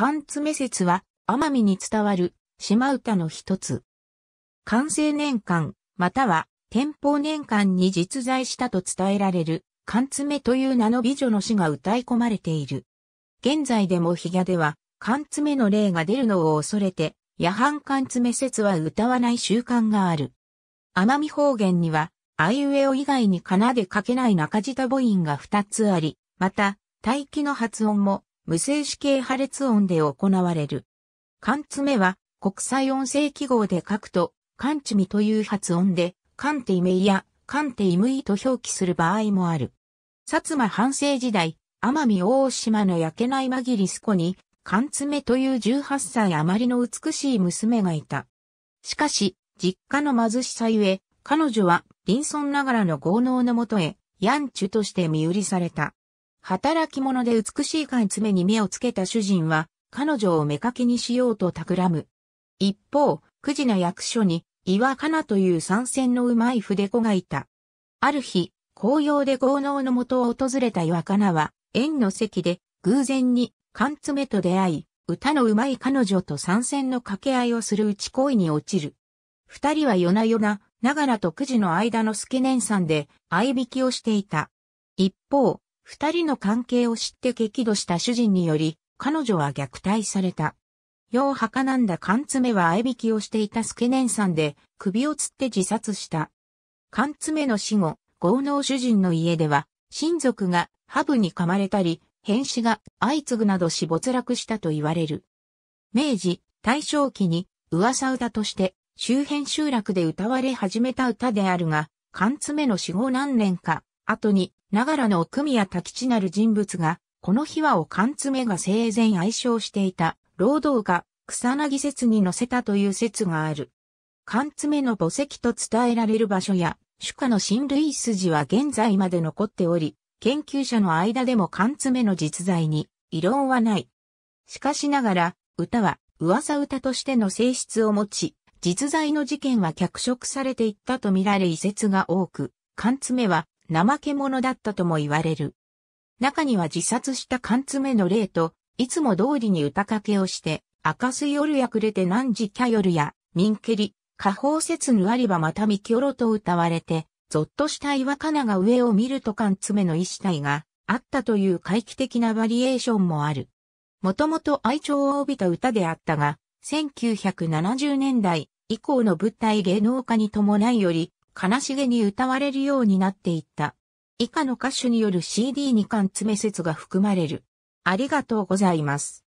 缶詰説は、奄美に伝わる島唄の一つ。完成年間、または、天保年間に実在したと伝えられる、缶詰という名の美女の詩が歌い込まれている。現在でもヒゲでは、缶詰の例が出るのを恐れて、夜半缶詰説は歌わない習慣がある。奄美方言には、あいうえお以外に奏で書けない中舌母音が2つあり、また、待機の発音も、無静止系破裂音で行われる。缶詰は国際音声記号で書くと、缶チミという発音で、カンテイメイやカンテイムイと表記する場合もある。薩摩半世時代、奄美大島の焼けない紛切りスコに、缶詰という18歳余りの美しい娘がいた。しかし、実家の貧しさゆえ、彼女は、臨村ながらの豪農のもとへ、ヤンチュとして身売りされた。働き者で美しい缶詰に目をつけた主人は、彼女を目かけにしようと企む。一方、くじな役所に、岩かなという参戦のうまい筆子がいた。ある日、紅葉で豪農のもとを訪れた岩かなは、縁の席で、偶然に、缶詰と出会い、歌のうまい彼女と参戦の掛け合いをするうち恋に落ちる。二人は夜な夜な、長良とくじの間の助年んで、相引きをしていた。一方、二人の関係を知って激怒した主人により、彼女は虐待された。ようはかなんだ缶詰は相引びきをしていたスケネンさんで、首をつって自殺した。缶詰の死後、豪農主人の家では、親族がハブに噛まれたり、変死が相次ぐなどし没落したと言われる。明治、大正期に噂歌として周辺集落で歌われ始めた歌であるが、缶詰の死後何年か、後に、長良の奥宮滝地なる人物が、この秘話を缶詰が生前愛称していた、労働が草薙説に載せたという説がある。缶詰の墓石と伝えられる場所や、主家の親類筋は現在まで残っており、研究者の間でも缶詰の実在に異論はない。しかしながら、歌は噂歌としての性質を持ち、実在の事件は脚色されていったとみられ遺説が多く、缶詰は怠け者だったとも言われる。中には自殺した缶詰の例と、いつも通りに歌かけをして、赤す夜やくれて何時キャ夜や、民蹴り、下方節ぬありばまたみきょろと歌われて、ぞっとした岩かなが上を見ると缶詰の意体があったという回帰的なバリエーションもある。もともと愛情を帯びた歌であったが、1970年代以降の物体芸能化に伴いより、悲しげに歌われるようになっていった。以下の歌手による CD に関詰め説が含まれる。ありがとうございます。